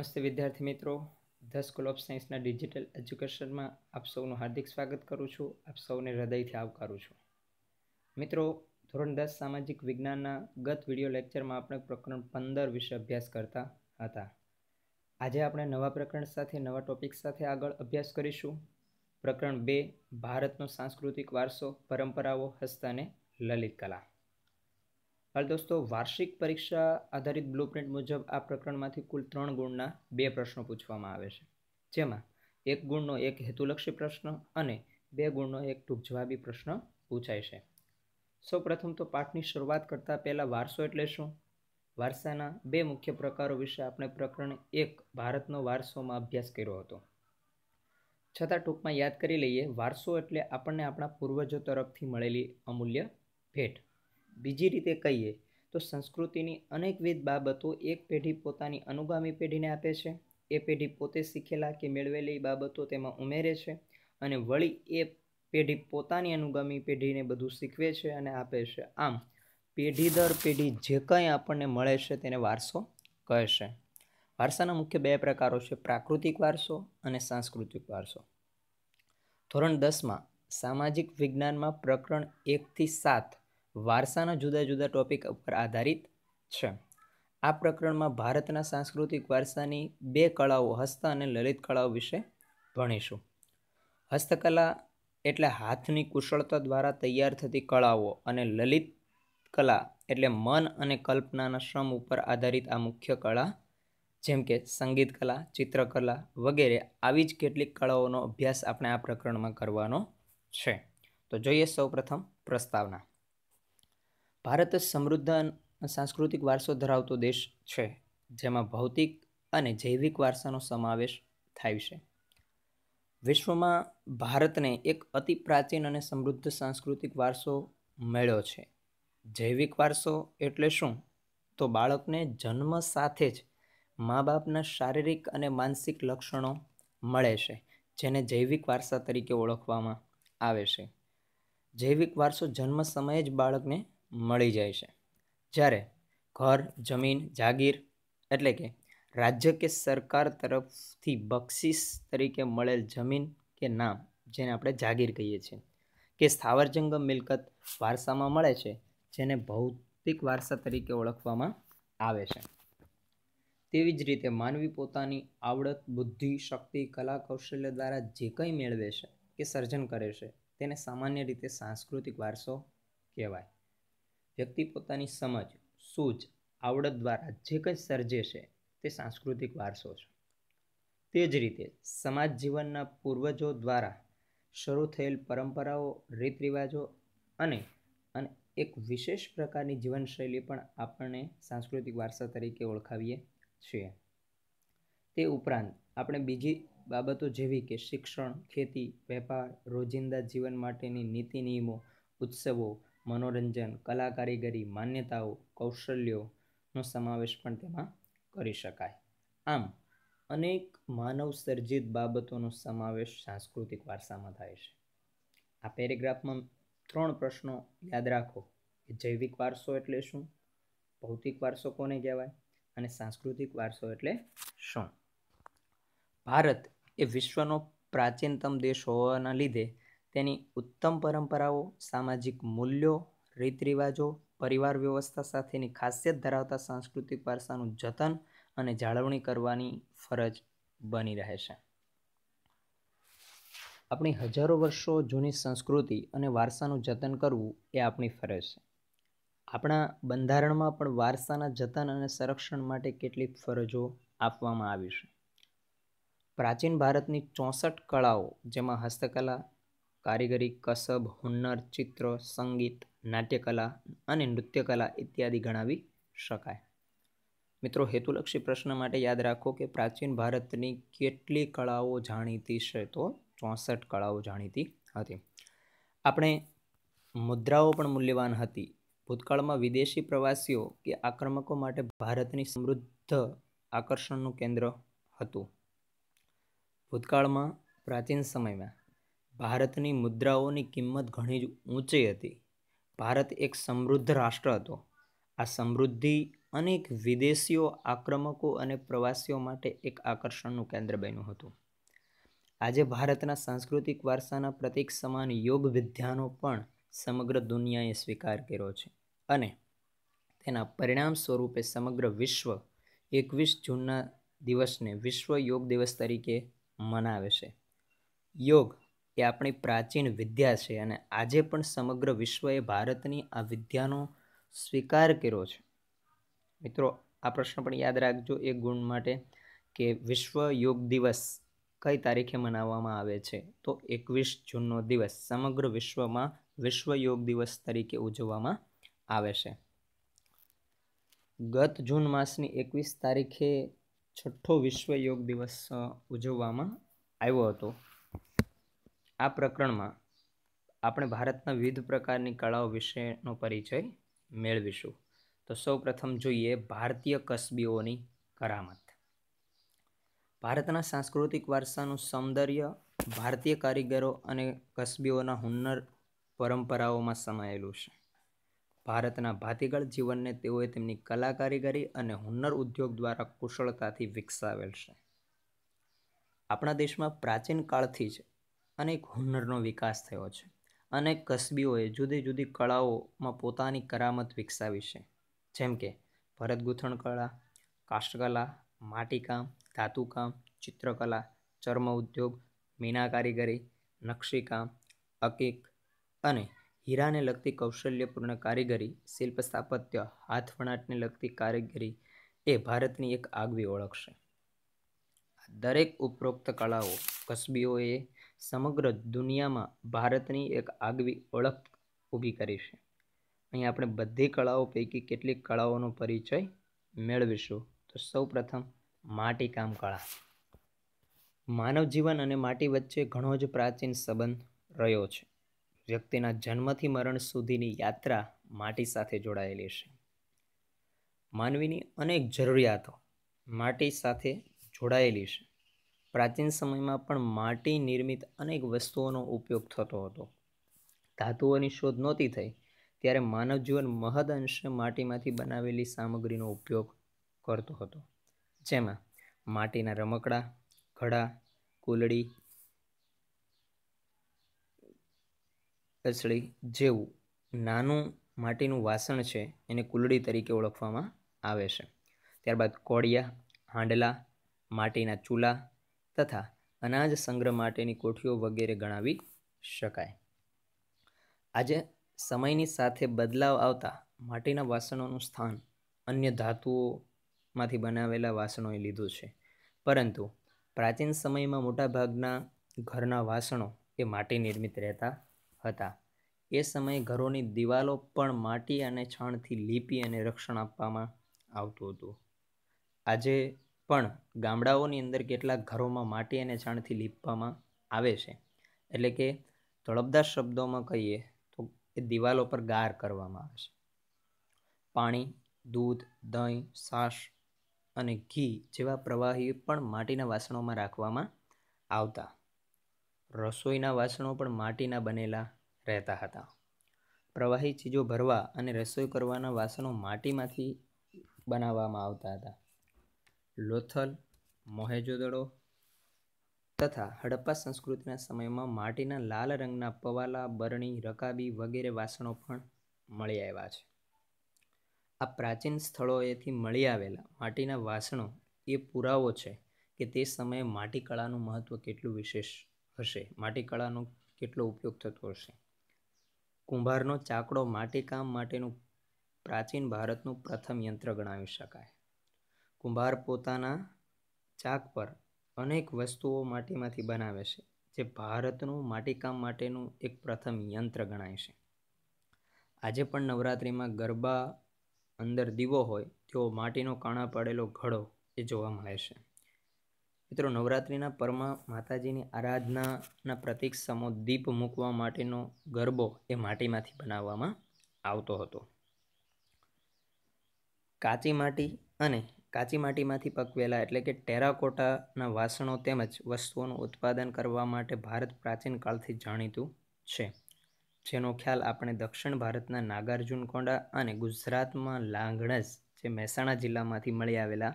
નમસ્તે વિદ્યાર્થી મિત્રો ધ સ્કૂલ ઓફ સાયન્સના ડિજિટલ એજ્યુકેશનમાં આપ સૌનું હાર્દિક સ્વાગત કરું છું આપ સૌને હૃદયથી આવકારું છું મિત્રો ધોરણ દસ સામાજિક વિજ્ઞાનના ગત વિડિયો લેક્ચરમાં આપણે પ્રકરણ પંદર વિશે અભ્યાસ કરતા હતા આજે આપણે નવા પ્રકરણ સાથે નવા ટોપિક સાથે આગળ અભ્યાસ કરીશું પ્રકરણ બે ભારતનો સાંસ્કૃતિક વારસો પરંપરાઓ હસ્ત અને લલિત કલા હાલ દોસ્તો વાર્ષિક પરીક્ષા આધારિત બ્લુપ્રિન્ટ મુજબ આ પ્રકરણમાંથી કુલ ત્રણ ગુણના બે પ્રશ્નો પૂછવામાં આવે છે જેમાં એક ગુણનો એક હેતુલક્ષી પ્રશ્ન અને બે ગુણનો એક ટૂંક જવાબી પ્રશ્ન પૂછાય છે સૌપ્રથમ તો પાઠની શરૂઆત કરતાં પહેલાં વારસો એટલે શું વારસાના બે મુખ્ય પ્રકારો વિશે આપણે પ્રકરણ એક ભારતનો વારસોમાં અભ્યાસ કર્યો હતો છતાં ટૂંકમાં યાદ કરી લઈએ વારસો એટલે આપણને આપણા પૂર્વજો તરફથી મળેલી અમૂલ્ય ભેટ બીજી રીતે કહીએ તો સંસ્કૃતિની અનેકવિધ બાબતો એક પેઢી પોતાની અનુગામી પેઢીને આપે છે એ પેઢી પોતે શીખેલા કે મેળવેલી બાબતો તેમાં ઉમેરે છે અને વળી એ પેઢી પોતાની અનુગામી પેઢીને બધું શીખવે છે અને આપે છે આમ પેઢી દર પેઢી જે કંઈ આપણને મળે છે તેને વારસો કહે છે વારસાના મુખ્ય બે પ્રકારો છે પ્રાકૃતિક વારસો અને સાંસ્કૃતિક વારસો ધોરણ દસમાં સામાજિક વિજ્ઞાનમાં પ્રકરણ એકથી સાત વારસાના જુદા જુદા ટોપિક ઉપર આધારિત છે આ પ્રકરણમાં ભારતના સાંસ્કૃતિક વારસાની બે કળાઓ હસ્ત અને લલિત કળાઓ વિશે ભણીશું હસ્તકલા એટલે હાથની કુશળતા દ્વારા તૈયાર થતી કળાઓ અને લલિત કલા એટલે મન અને કલ્પનાના શ્રમ ઉપર આધારિત આ મુખ્ય કળા જેમ કે સંગીત કલા ચિત્રકલા વગેરે આવી જ કેટલીક કળાઓનો અભ્યાસ આપણે આ પ્રકરણમાં કરવાનો છે તો જોઈએ સૌ પ્રથમ પ્રસ્તાવના ભારત સમૃદ્ધ સાંસ્કૃતિક વારસો ધરાવતો દેશ છે જેમાં ભૌતિક અને જૈવિક વારસાનો સમાવેશ થાય છે વિશ્વમાં ભારતને એક અતિ પ્રાચીન અને સમૃદ્ધ સાંસ્કૃતિક વારસો મળ્યો છે જૈવિક વારસો એટલે શું તો બાળકને જન્મ સાથે જ મા બાપના શારીરિક અને માનસિક લક્ષણો મળે છે જેને જૈવિક વારસા તરીકે ઓળખવામાં આવે છે જૈવિક વારસો જન્મ સમયે જ બાળકને મળી જાય છે જ્યારે ઘર જમીન જાગીર એટલે કે રાજ્ય કે સરકાર તરફથી બક્ષિસ તરીકે મળેલ જમીન કે નામ જેને આપણે જાગીર કહીએ છીએ કે સ્થાવર જંગમ મિલકત વારસામાં મળે છે જેને ભૌતિક વારસા તરીકે ઓળખવામાં આવે છે તેવી જ રીતે માનવી પોતાની આવડત બુદ્ધિ શક્તિ કલા કૌશલ્ય દ્વારા જે કંઈ મેળવે છે કે સર્જન કરે છે તેને સામાન્ય રીતે સાંસ્કૃતિક વારસો કહેવાય વ્યક્તિ પોતાની સમજ સૂઝ આવડત દ્વારા જે કંઈ સર્જે છે તે સાંસ્કૃતિક વારસો છે તે જ રીતે સમાજ જીવનના પૂર્વજો દ્વારા શરૂ થયેલ પરંપરાઓ રીત રિવાજો અને અને એક વિશેષ પ્રકારની જીવનશૈલી પણ આપણને સાંસ્કૃતિક વારસા તરીકે ઓળખાવીએ છીએ તે ઉપરાંત આપણે બીજી બાબતો જેવી કે શિક્ષણ ખેતી વેપાર રોજિંદા જીવન માટેની નીતિ નિયમો ઉત્સવો મનોરંજન કલા કારીગરી માન્યતાઓ કૌશલ્યોનો સમાવેશ પણ તેમાં કરી શકાય આમ અનેક માનવ સર્જિત બાબતોનો સમાવેશ સાંસ્કૃતિક વારસામાં થાય છે આ પેરેગ્રાફમાં ત્રણ પ્રશ્નો યાદ રાખો કે જૈવિક વારસો એટલે શું ભૌતિક વારસો કોને કહેવાય અને સાંસ્કૃતિક વારસો એટલે શું ભારત એ વિશ્વનો પ્રાચીનતમ દેશ હોવાના લીધે તેની ઉત્તમ પરંપરાઓ સામાજિક મૂલ્યો રીત રિવાજો પરિવાર વ્યવસ્થા સાથેની ખાસિયત ધરાવતા સાંસ્કૃતિક વારસાનું જતન અને જાળવણી કરવાની ફરજ બની રહે છે આપણી હજારો વર્ષો જૂની સંસ્કૃતિ અને વારસાનું જતન કરવું એ આપણી ફરજ છે આપણા બંધારણમાં પણ વારસાના જતન અને સંરક્ષણ માટે કેટલીક ફરજો આપવામાં આવી છે પ્રાચીન ભારતની ચોસઠ કળાઓ જેમાં હસ્તકલા કારીગરી કસબ હુન્નર ચિત્ર સંગીત નાટ્યકલા અને નૃત્યકલા ઇત્યાદિ ગણાવી શકાય મિત્રો હેતુલક્ષી પ્રશ્ન માટે યાદ રાખો કે પ્રાચીન ભારતની કેટલી કળાઓ જાણીતી છે તો ચોસઠ કળાઓ જાણીતી હતી આપણે મુદ્રાઓ પણ મૂલ્યવાન હતી ભૂતકાળમાં વિદેશી પ્રવાસીઓ કે આક્રમકો માટે ભારતની સમૃદ્ધ આકર્ષણનું કેન્દ્ર હતું ભૂતકાળમાં પ્રાચીન સમયમાં ભારતની મુદ્રાઓની કિંમત ઘણી જ ઊંચી હતી ભારત એક સમૃદ્ધ રાષ્ટ્ર હતો આ સમૃદ્ધિ અનેક વિદેશીઓ આક્રમકો અને પ્રવાસીઓ માટે એક આકર્ષણનું કેન્દ્ર બન્યું હતું આજે ભારતના સાંસ્કૃતિક વારસાના પ્રતીક સમાન યોગ વિદ્યાનો પણ સમગ્ર દુનિયાએ સ્વીકાર કર્યો છે અને તેના પરિણામ સ્વરૂપે સમગ્ર વિશ્વ એકવીસ જૂનના દિવસને વિશ્વ યોગ દિવસ તરીકે મનાવે છે યોગ એ આપણી પ્રાચીન વિદ્યા છે અને આજે પણ સમગ્ર વિશ્વએ ભારતની આ વિદ્યાનો સ્વીકાર કર્યો છે મિત્રો આ પ્રશ્ન પણ યાદ રાખજો એ ગુણ માટે કે વિશ્વ યોગ દિવસ કઈ તારીખે મનાવવામાં આવે છે તો એકવીસ જૂનનો દિવસ સમગ્ર વિશ્વમાં વિશ્વ યોગ દિવસ તરીકે ઉજવવામાં આવે છે ગત જૂન માસની એકવીસ તારીખે છઠ્ઠો વિશ્વ યોગ દિવસ ઉજવવામાં આવ્યો હતો આ પ્રકરણમાં આપણે ભારતના વિવિધ પ્રકારની કળાઓ વિશેનો પરિચય મેળવીશું તો સૌ પ્રથમ જોઈએ ભારતીય કસબીઓની કરામત ભારતના સાંસ્કૃતિક વારસાનું સૌંદર્ય ભારતીય કારીગરો અને કસબીઓના હુન્નર પરંપરાઓમાં સમાયેલું છે ભારતના ભાતીગળ જીવનને તેઓએ તેમની કલા કારીગરી અને હુન્નર ઉદ્યોગ દ્વારા કુશળતાથી વિકસાવેલ છે આપણા દેશમાં પ્રાચીન કાળથી જ અનેક હુનરનો વિકાસ થયો છે અનેક કસબીઓએ જુદી જુદી કળાઓમાં પોતાની કરામત વિકસાવી છે જેમ કે ભરત કળા કાષ્ઠકલા માટીકામ ધાતુકામ ચિત્રકલા ચર્મ ઉદ્યોગ મીના કારીગરી નકશીકામ અકીક અને હીરાને લગતી કૌશલ્યપૂર્ણ કારીગરી શિલ્પ સ્થાપત્ય હાથ લગતી કારીગરી એ ભારતની એક આગવી ઓળખ છે દરેક ઉપરોક્ત કળાઓ કસબીઓએ સમગ્ર દુનિયામાં ભારતની એક આગવી ઓળખ ઊભી કરી છે અહીં આપણે બધી કળાઓ પૈકી કેટલીક કળાઓનો પરિચય મેળવીશું તો સૌ પ્રથમ માટીકામ કળા માનવ જીવન અને માટી વચ્ચે ઘણો જ પ્રાચીન સંબંધ રહ્યો છે વ્યક્તિના જન્મથી મરણ સુધીની યાત્રા માટી સાથે જોડાયેલી છે માનવીની અનેક જરૂરિયાતો માટી સાથે જોડાયેલી છે પ્રાચીન સમયમાં પણ માટી નિર્મિત અનેક વસ્તુઓનો ઉપયોગ થતો હતો ધાતુઓની શોધ નહોતી થઈ ત્યારે માનવ જીવન મહદ અંશે માટીમાંથી બનાવેલી સામગ્રીનો ઉપયોગ કરતો હતો જેમાં માટીના રમકડા ઘડા કુલડી કચડી જેવું નાનું માટીનું વાસણ છે એને કુલડી તરીકે ઓળખવામાં આવે છે ત્યારબાદ કોળિયા હાંડલા માટીના ચૂલા તથા અનાજ સંગ્રહ માટેની કોઠીઓ વગેરે ગણાવી શકાય આજે સમયની સાથે બદલાવ આવતા માટીના વાસણોનું સ્થાન અન્ય ધાતુઓમાંથી બનાવેલા વાસણોએ લીધું છે પરંતુ પ્રાચીન સમયમાં મોટાભાગના ઘરના વાસણો એ માટી નિર્મિત રહેતા હતા એ સમયે ઘરોની દિવાલો પણ માટી અને છાણથી લીપી અને રક્ષણ આપવામાં આવતું હતું આજે પણ ગામડાઓની અંદર કેટલાક ઘરોમાં માટી અને છાણથી લીપવામાં આવે છે એટલે કે તળપદાર શબ્દોમાં કહીએ તો એ દિવાલો પર ગાર કરવામાં આવે છે પાણી દૂધ દહીં સાસ અને ઘી જેવા પ્રવાહી પણ માટીના વાસણોમાં રાખવામાં આવતા રસોઈના વાસણો પણ માટીના બનેલા રહેતા હતા પ્રવાહી ચીજો ભરવા અને રસોઈ કરવાના વાસણો માટીમાંથી બનાવવામાં આવતા હતા લોથલ મોહેજોદડો તથા હડપ્પા સંસ્કૃતિના સમયમાં માટીના લાલ રંગના પવાલા બરણી રકાબી વગેરે વાસણો પણ મળી આવ્યા છે આ પ્રાચીન સ્થળોએથી મળી આવેલા માટીના વાસણો એ પુરાવો છે કે તે સમયે માટી કળાનું મહત્ત્વ કેટલું વિશેષ હશે માટી કળાનો કેટલો ઉપયોગ થતો હશે કુંભારનો ચાકડો માટીકામ માટેનું પ્રાચીન ભારતનું પ્રથમ યંત્ર ગણાવી શકાય કુંભાર પોતાના ચાક પર અનેક વસ્તુઓ માટીમાંથી બનાવે છે જે ભારતનું માટીકામ માટેનું એક પ્રથમ યંત્ર ગણાય છે આજે પણ નવરાત્રિમાં ગરબા અંદર દીવો હોય તેવો માટીનો કણા પડેલો ઘડો એ જોવા મળે છે મિત્રો નવરાત્રિના પરમાં માતાજીની આરાધનાના પ્રતીક સમો દીપ મૂકવા માટેનો ગરબો એ માટીમાંથી બનાવવામાં આવતો હતો કાચી માટી અને કાચી માટીમાંથી પકવેલા એટલે કે ટેરાકોટાના વાસણો તેમજ વસ્તુઓનું ઉત્પાદન કરવા માટે ભારત પ્રાચીન કાળથી જાણીતું છે જેનો ખ્યાલ આપણે દક્ષિણ ભારતના નાગાર્જુનકોંડા અને ગુજરાતમાં લાંગણસ જે મહેસાણા જિલ્લામાંથી મળી આવેલા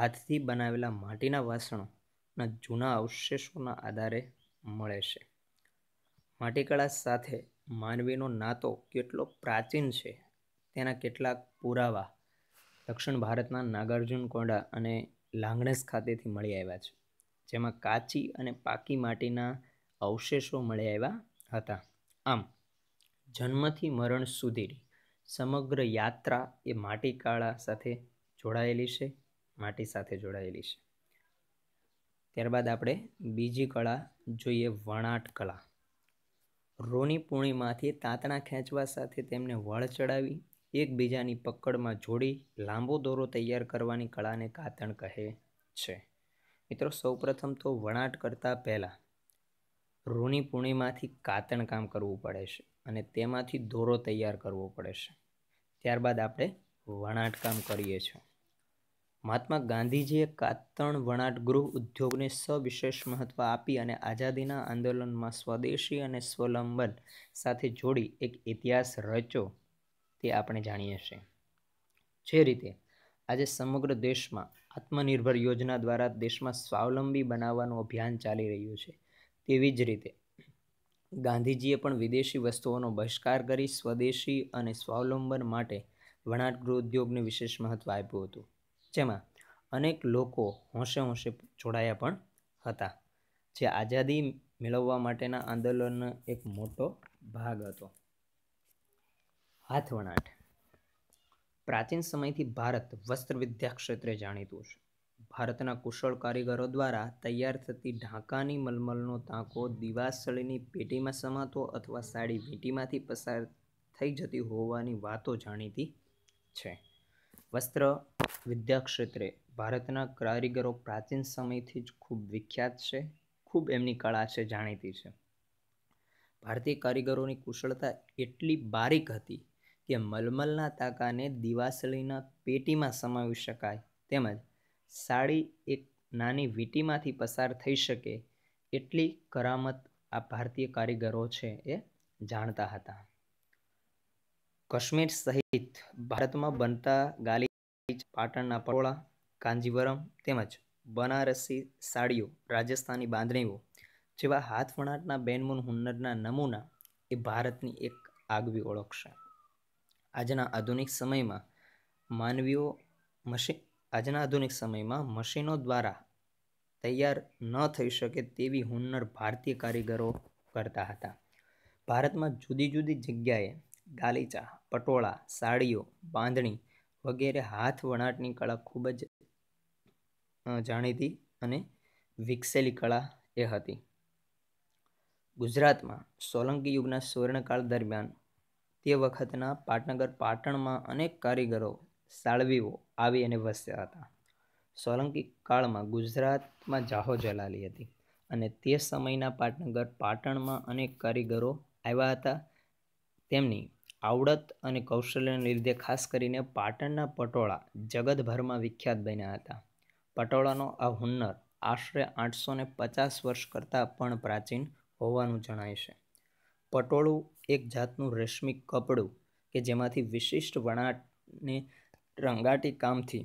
હાથથી બનાવેલા માટીના વાસણોના જૂના અવશેષોના આધારે મળે છે માટીકળા સાથે માનવીનો નાતો કેટલો પ્રાચીન છે તેના કેટલાક પુરાવા દક્ષિણ ભારતના નાગાર્જુન કોંડા અને લાંગણેસ ખાતેથી મળી આવ્યા છે જેમાં કાચી અને પાકી માટીના અવશેષો મળી આવ્યા હતા આમ જન્મથી મરણ સુધીની સમગ્ર યાત્રા એ માટીકાળા સાથે જોડાયેલી છે માટી સાથે જોડાયેલી છે ત્યારબાદ આપણે બીજી કળા જોઈએ વણાટ કળા રોની પૂર્ણિમાથી તાંતણા ખેંચવા સાથે તેમને વળ ચડાવી એકબીજાની પકડમાં જોડી લાંબો દોરો તૈયાર કરવાની કળાને કાતણ કહે છે મિત્રો સૌપ્રથમ તો વણાટ કરતાં પહેલાં ઋણી પૂર્ણિમાંથી કાતણ કામ કરવું પડે છે અને તેમાંથી દોરો તૈયાર કરવો પડે છે ત્યારબાદ આપણે વણાટ કામ કરીએ છીએ મહાત્મા ગાંધીજીએ કાતણ વણાટ ગૃહ ઉદ્યોગને સવિશેષ મહત્ત્વ આપી અને આઝાદીના આંદોલનમાં સ્વદેશી અને સ્વલંબન સાથે જોડી એક ઇતિહાસ રચ્યો તે આપણે જાણીએ છીએ જે રીતે આજે સમગ્ર દેશમાં આત્મનિર્ભર યોજના દ્વારા દેશમાં સ્વાવલંબી બનાવવાનું અભિયાન ચાલી રહ્યું છે તેવી જ રીતે ગાંધીજીએ પણ વિદેશી વસ્તુઓનો બહિષ્કાર કરી સ્વદેશી અને સ્વાવલંબન માટે વણાટ ગૃહ ઉદ્યોગને વિશેષ મહત્ત્વ આપ્યું હતું જેમાં અનેક લોકો હોંશે હોંશે જોડાયા પણ હતા જે આઝાદી મેળવવા માટેના આંદોલનનો એક મોટો ભાગ હતો હાથવણાટ પ્રાચીન સમયથી ભારત વસ્ત્ર વિદ્યા ક્ષેત્રે જાણીતું છે ભારતના કુશળ કારીગરો દ્વારા તૈયાર થતી ઢાંકાની મલમલનો તાંકો દિવાસળીની પેટીમાં સમાતો અથવા સાડી વીંટીમાંથી પસાર થઈ જતી હોવાની વાતો જાણીતી છે વસ્ત્ર વિદ્યા ક્ષેત્રે ભારતના કારીગરો પ્રાચીન સમયથી જ ખૂબ વિખ્યાત છે ખૂબ એમની કળા છે જાણીતી છે ભારતીય કારીગરોની કુશળતા એટલી બારીક હતી કે મલમલના તાકાને દિવાસળીના પેટીમાં સમાવી શકાય તેમજ સાડી એક નાની વીંટીમાંથી પસાર થઈ શકે એટલી કરામત આ ભારતીય કારીગરો છે એ જાણતા હતા કાશ્મીર સહિત ભારતમાં બનતા ગાલી પાટણના પરોળા કાંજીવરમ તેમજ બનારસી સાડીઓ રાજસ્થાની બાંધણીઓ જેવા હાથ વણાટના બેનમૂન હુન્નરના નમૂના એ ભારતની એક આગવી ઓળખ છે આજના આધુનિક સમયમાં માનવીઓ મશીન આજના આધુનિક સમયમાં મશીનો દ્વારા તૈયાર ન થઈ શકે તેવી હુન્નર ભારતીય કારીગરો કરતા હતા ભારતમાં જુદી જુદી જગ્યાએ ગાલીચા પટોળા સાડીઓ બાંધણી વગેરે હાથ વણાટની કળા ખૂબ જ જાણીતી અને વિકસેલી કળા એ હતી ગુજરાતમાં સોલંકી યુગના સુવર્ણકાળ દરમિયાન તે વખતના પાટનગર પાટણમાં અનેક કારીગરો સાળવીઓ આવી અને વસ્યા હતા સોલંકી કાળમાં ગુજરાતમાં જાહો જલાલી હતી અને તે સમયના પાટનગર પાટણમાં અનેક કારીગરો આવ્યા હતા તેમની આવડત અને કૌશલ્યને લીધે ખાસ કરીને પાટણના પટોળા જગતભરમાં વિખ્યાત બન્યા હતા પટોળાનો આ હુન્નર આશરે આઠસો પચાસ વર્ષ કરતાં પણ પ્રાચીન હોવાનું જણાય છે પટોળું એક જાતનું રેશમી કપડું કે જેમાંથી વિશિષ્ટ વણાટને રંગાટી કામથી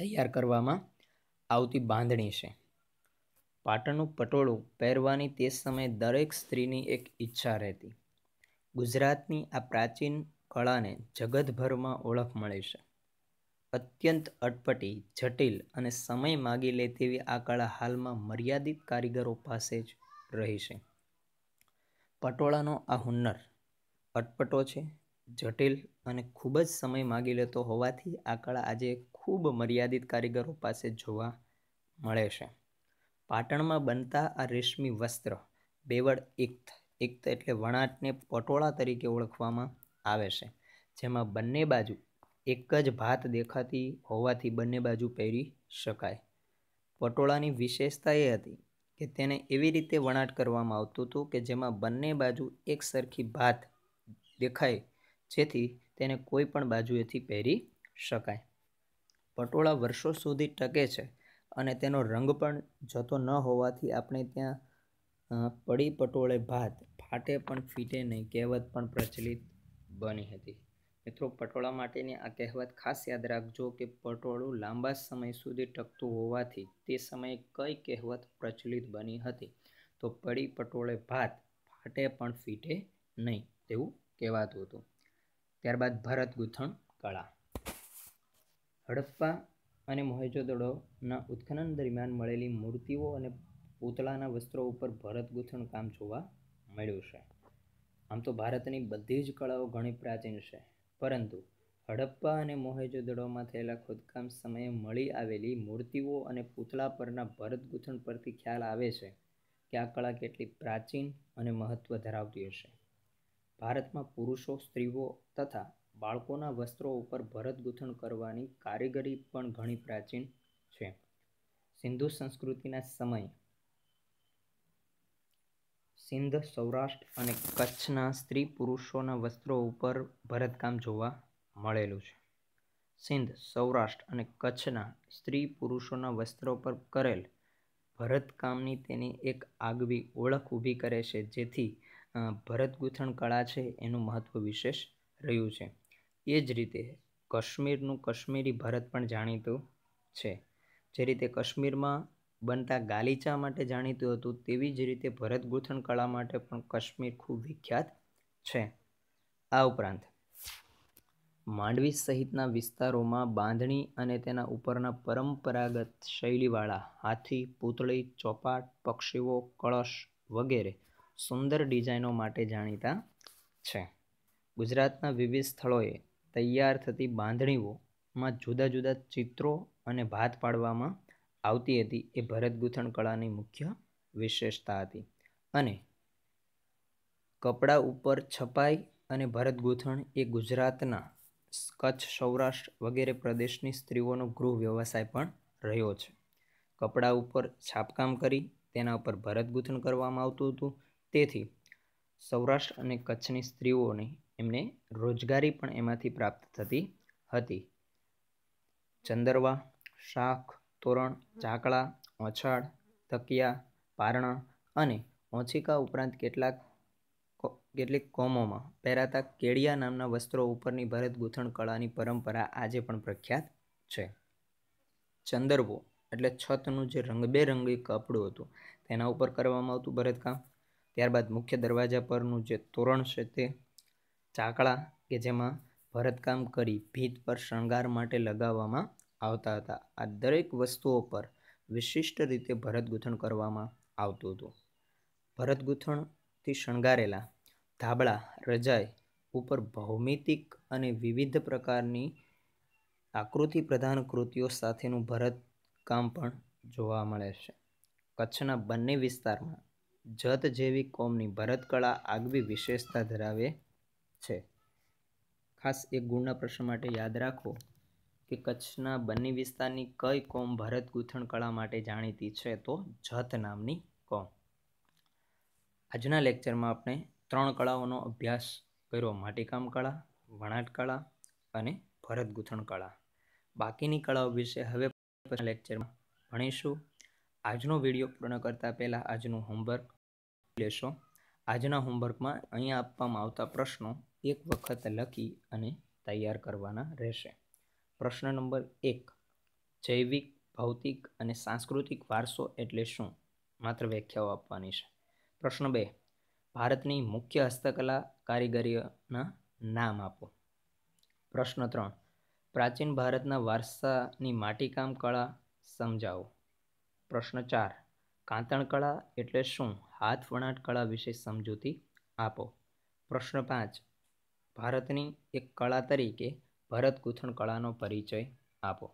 તૈયાર કરવામાં આવતી બાંધણી છે પાટણનું પટોળું પહેરવાની તે સમયે દરેક સ્ત્રીની એક ઈચ્છા રહેતી ગુજરાતની આ પ્રાચીન કળાને જગતભરમાં ઓળખ મળે છે અત્યંત અટપટી જટિલ અને સમય માગી લે તેવી આ કળા હાલમાં મર્યાદિત કારીગરો પાસે જ રહી છે પટોળાનો આ હુન્નર અટપટો છે જટિલ અને ખૂબ જ સમય માગી લેતો હોવાથી આ કળા આજે ખૂબ મર્યાદિત કારીગરો પાસે જોવા મળે છે પાટણમાં બનતા આ રેશમી વસ્ત્ર બેવડ ઇક્ત ઇક્ત એટલે વણાટને પટોળા તરીકે ઓળખવામાં આવે છે જેમાં બંને બાજુ એક જ ભાત દેખાતી હોવાથી બંને બાજુ પહેરી શકાય પટોળાની વિશેષતા એ હતી કે તેને એવી રીતે વણાટ કરવામાં આવતું હતું કે જેમાં બંને બાજુ એક સરખી ભાત દેખાય જેથી તેને કોઈ પણ બાજુએથી પહેરી શકાય પટોળા વર્ષો સુધી ટકે છે અને તેનો રંગ પણ જતો ન હોવાથી આપણે ત્યાં પડી પટોળે ભાત ફાટે પણ ફીટે નહીં કહેવત પણ પ્રચલિત બની હતી મિત્રો પટોળા માટેની આ કહેવત ખાસ યાદ રાખજો કે પટોળું લાંબા સમય સુધી ટકતું હોવાથી તે સમયે કઈ કહેવત પ્રચલિત બની હતી તો પડી પટોળે ભાત ફાટે પણ ફીટે નહીં તેવું કહેવાતું હતું ત્યારબાદ ભરત ગૂંથણ કળા હડપ્પા અને મોહેજોદડોના ઉત્ખનન દરમિયાન મળેલી મૂર્તિઓ અને પૂતળાના વસ્ત્રો ઉપર ભરત ગૂંથણ કામ જોવા મળ્યું છે આમ તો ભારતની બધી જ કળાઓ ઘણી પ્રાચીન છે પરંતુ હડપ્પા અને મોહેજોદડોમાં થયેલા ખોદકામ સમયે મળી આવેલી મૂર્તિઓ અને પૂતળા પરના ભરત ગૂંથણ પરથી ખ્યાલ આવે છે કે આ કળા કેટલી પ્રાચીન અને મહત્ત્વ ધરાવતી હશે ભારતમાં પુરુષો સ્ત્રીઓ તથા બાળકોના વસ્ત્રો ઉપર ભરત ગૂંથણ કરવાની કારીગરી પણ ઘણી પ્રાચીન છે સિંધુ સંસ્કૃતિના સમયે સિંધ સૌરાષ્ટ્ર અને કચ્છના સ્ત્રી પુરુષોના વસ્ત્રો ઉપર ભરતકામ જોવા મળેલું છે સિંધ સૌરાષ્ટ્ર અને કચ્છના સ્ત્રી પુરુષોના વસ્ત્રો પર કરેલ ભરતકામની તેની એક આગવી ઓળખ ઊભી કરે છે જેથી ભરતગૂંથણ કળા છે એનું મહત્ત્વ વિશેષ રહ્યું છે એ જ રીતે કાશ્મીરનું કાશ્મીરી ભરત પણ જાણીતું છે જે રીતે કાશ્મીરમાં બનતા ગાલીચા માટે જાણીતું હતું તેવી જ રીતે ભરતગૂંથણ કળા માટે પણ કાશ્મીર ખૂબ વિખ્યાત છે આ ઉપરાંત માંડવી સહિતના વિસ્તારોમાં બાંધણી અને તેના ઉપરના પરંપરાગત શૈલીવાળા હાથી પૂતળી ચોપાટ પક્ષીઓ કળશ વગેરે સુંદર ડિઝાઇનો માટે જાણીતા છે ગુજરાતના વિવિધ સ્થળોએ તૈયાર થતી બાંધણીઓમાં જુદા જુદા ચિત્રો અને ભાત પાડવામાં આવતી હતી એ ભરતગૂંથણ કળાની મુખ્ય વિશેષતા હતી અને કપડાં ઉપર છપાઈ અને ભરતગૂંથણ એ ગુજરાતના કચ્છ સૌરાષ્ટ્ર વગેરે પ્રદેશની સ્ત્રીઓનો ગૃહ વ્યવસાય પણ રહ્યો છે કપડાં ઉપર છાપકામ કરી તેના ઉપર ભરતગૂંથણ કરવામાં આવતું હતું તેથી સૌરાષ્ટ્ર અને કચ્છની સ્ત્રીઓને એમને રોજગારી પણ એમાંથી પ્રાપ્ત થતી હતી ચંદરવા શાખ તોરણ ઝાકળા ઓછાડ તકિયા પારણા અને ઓંછિકા ઉપરાંત કેટલાક કેટલીક કોમોમાં પહેરાતા કેડિયા નામના વસ્ત્રો ઉપરની ભરત ગૂંથણ કળાની પરંપરા આજે પણ પ્રખ્યાત છે ચંદરવો એટલે છતનું જે રંગબેરંગી કપડું હતું તેના ઉપર કરવામાં આવતું ભરતકામ ત્યારબાદ મુખ્ય દરવાજા પરનું જે તોરણ છે તે ચાકળા કે જેમાં ભરતકામ કરી ભીત પર શણગાર માટે લગાવવામાં આવતા હતા આ દરેક વસ્તુઓ પર વિશિષ્ટ રીતે ભરતગૂંથણ કરવામાં આવતું હતું ભરતગૂંથણથી શણગારેલા ધાબળા રજાઈ ઉપર ભૌમિતિક અને વિવિધ પ્રકારની આકૃતિ પ્રધાન કૃતિઓ સાથેનું ભરતકામ પણ જોવા મળે છે કચ્છના બંને વિસ્તારમાં જત જેવી કોમની ભરતકળા આગવી વિશેષતા ધરાવે છે ખાસ એક ગુણના પ્રશ્ન માટે યાદ રાખો કે કચ્છના બન્ની વિસ્તારની કઈ કોમ ભરત ગૂંથણ કળા માટે જાણીતી છે તો જત નામની કોમ આજના લેક્ચરમાં આપણે ત્રણ કળાઓનો અભ્યાસ કર્યો માટીકામ કળા વણાટ કળા અને ભરત ગૂંથણ કળા બાકીની કળાઓ વિશે હવે લેક્ચરમાં ભણીશું આજનો વિડીયો પૂર્ણ કરતાં પહેલાં આજનું હોમવર્ક લેશો આજના હોમવર્કમાં અહીંયા આપવામાં આવતા પ્રશ્નો એક વખત લખી અને તૈયાર કરવાના રહેશે પ્રશ્ન નંબર એક જૈવિક ભૌતિક અને સાંસ્કૃતિક વારસો એટલે શું માત્ર વ્યાખ્યાઓ આપવાની છે પ્રશ્ન બે ભારતની મુખ્ય હસ્તકલા કારીગરીના નામ આપો પ્રશ્ન ત્રણ પ્રાચીન ભારતના વારસાની માટીકામ કળા સમજાવો પ્રશ્ન ચાર કાંતણ કળા એટલે શું હાથ વણાટ કળા વિશે સમજૂતી આપો પ્રશ્ન પાંચ ભારતની એક કળા તરીકે ભરત ગૂંથણ કળાનો પરિચય આપો